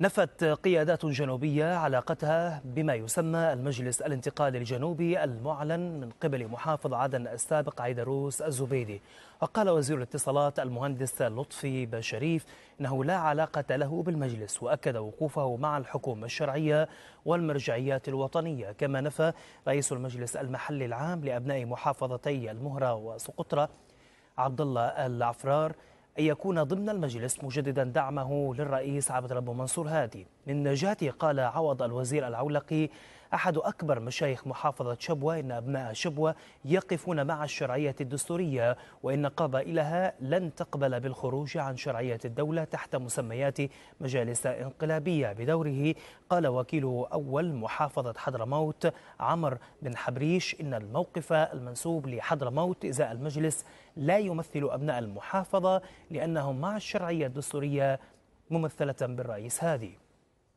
نفت قيادات جنوبية علاقتها بما يسمى المجلس الانتقالي الجنوبي المعلن من قبل محافظ عدن السابق عيدروس الزبيدي وقال وزير الاتصالات المهندس لطفي بشريف إنه لا علاقة له بالمجلس وأكد وقوفه مع الحكومة الشرعية والمرجعيات الوطنية كما نفى رئيس المجلس المحلي العام لأبناء محافظتي المهرة وسقطرة عبد الله العفرار أن يكون ضمن المجلس مجددا دعمه للرئيس عبد الرب منصور هادي من جهته قال عوض الوزير العولقي أحد أكبر مشايخ محافظة شبوة إن أبناء شبوة يقفون مع الشرعية الدستورية وإن قبائلها لن تقبل بالخروج عن شرعية الدولة تحت مسميات مجالس انقلابية بدوره قال وكيل أول محافظة حضرموت عمر بن حبريش إن الموقف المنسوب لحضرموت إزاء المجلس لا يمثل أبناء المحافظة لأنهم مع الشرعية الدستورية ممثلة بالرئيس هادي